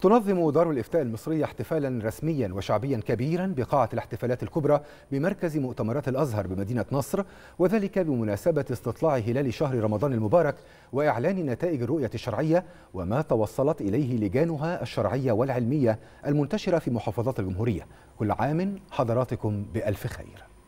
تنظم دار الإفتاء المصرية احتفالا رسميا وشعبيا كبيرا بقاعة الاحتفالات الكبرى بمركز مؤتمرات الأزهر بمدينة نصر وذلك بمناسبة استطلاع هلال شهر رمضان المبارك وإعلان نتائج الرؤية الشرعية وما توصلت إليه لجانها الشرعية والعلمية المنتشرة في محافظات الجمهورية كل عام حضراتكم بألف خير